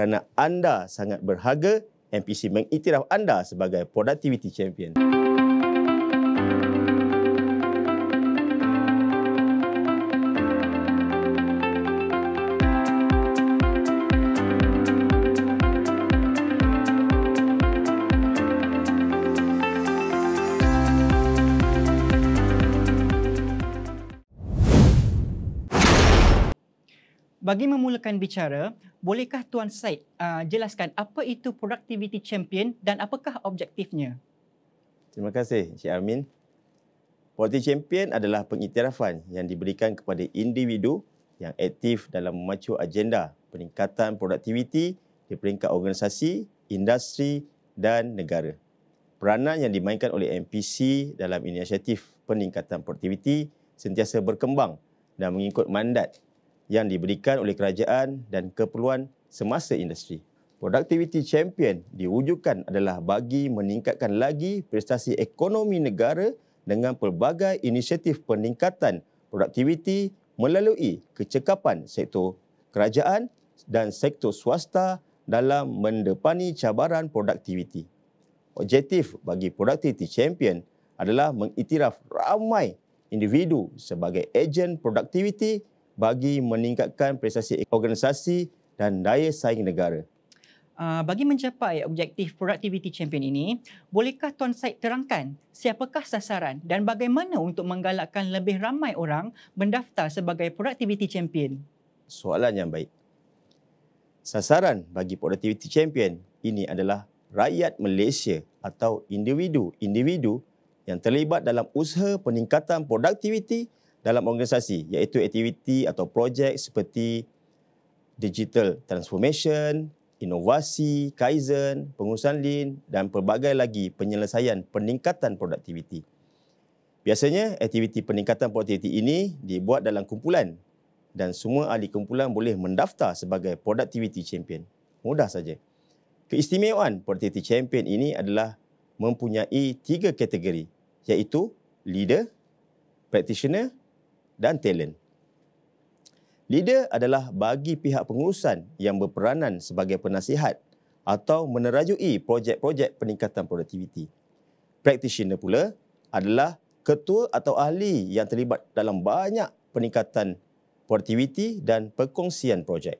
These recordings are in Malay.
kerana anda sangat berharga, MPC mengiktiraf anda sebagai productivity champion. bagi memulakan bicara, bolehkah Tuan Syed uh, ah, jelaskan apa itu Productivity Champion dan apakah objektifnya? Terima kasih Encik Armin. Productivity Champion adalah pengiktirafan yang diberikan kepada individu yang aktif dalam memacu agenda peningkatan produktiviti di peringkat organisasi, industri dan negara. Peranan yang dimainkan oleh MPC dalam inisiatif peningkatan produktiviti sentiasa berkembang dan mengikut mandat yang diberikan oleh kerajaan dan keperluan semasa industri. Productivity Champion diwujudkan adalah bagi meningkatkan lagi prestasi ekonomi negara dengan pelbagai inisiatif peningkatan produktiviti melalui kecekapan sektor kerajaan dan sektor swasta dalam mendepani cabaran produktiviti. Objektif bagi Productivity Champion adalah mengiktiraf ramai individu sebagai ejen produktiviti bagi meningkatkan prestasi organisasi dan daya saing negara. Ah, bagi mencapai objektif productivity champion ini, bolehkah Tuan Syed terangkan siapakah sasaran dan bagaimana untuk menggalakkan lebih ramai orang mendaftar sebagai productivity champion? Soalan yang baik. Sasaran bagi productivity champion ini adalah rakyat Malaysia atau individu-individu yang terlibat dalam usaha peningkatan produktiviti dalam organisasi iaitu aktiviti atau projek seperti digital transformation, inovasi, kaizen, pengurusan lean dan pelbagai lagi penyelesaian peningkatan produktiviti. Biasanya aktiviti peningkatan produktiviti ini dibuat dalam kumpulan dan semua ahli kumpulan boleh mendaftar sebagai productivity champion. Mudah saja. Keistimewaan productivity champion ini adalah mempunyai tiga kategori iaitu leader, practitioner dan talent. Leader adalah bagi pihak pengurusan yang berperanan sebagai penasihat atau menerajui projek-projek peningkatan produktiviti. Practitioner pula adalah ketua atau ahli yang terlibat dalam banyak peningkatan produktiviti dan perkongsian projek.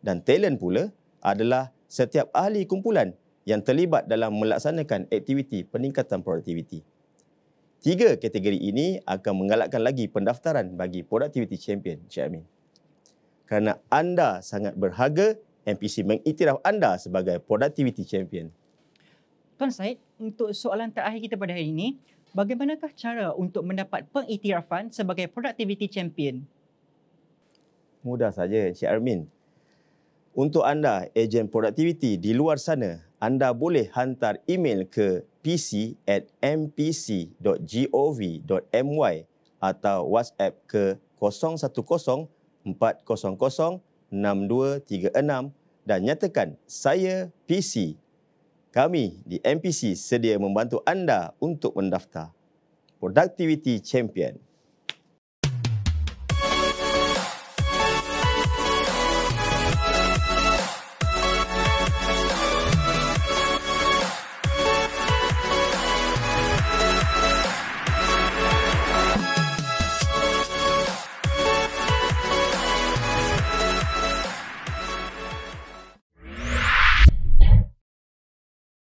Dan talent pula adalah setiap ahli kumpulan yang terlibat dalam melaksanakan aktiviti peningkatan produktiviti. Tiga kategori ini akan menggalakkan lagi pendaftaran bagi Productivity Champion, Cik Amin. Kerana anda sangat berharga, MPC mengiktiraf anda sebagai Productivity Champion. Tuan Syed, untuk soalan terakhir kita pada hari ini, bagaimanakah cara untuk mendapat pengiktirafan sebagai Productivity Champion? Mudah saja, Cik Armin. Untuk anda, ejen produktiviti di luar sana anda boleh hantar email ke pc at mpc.gov.my atau WhatsApp ke 010-400-6236 dan nyatakan saya PC. Kami di MPC sedia membantu anda untuk mendaftar. Productivity Champion.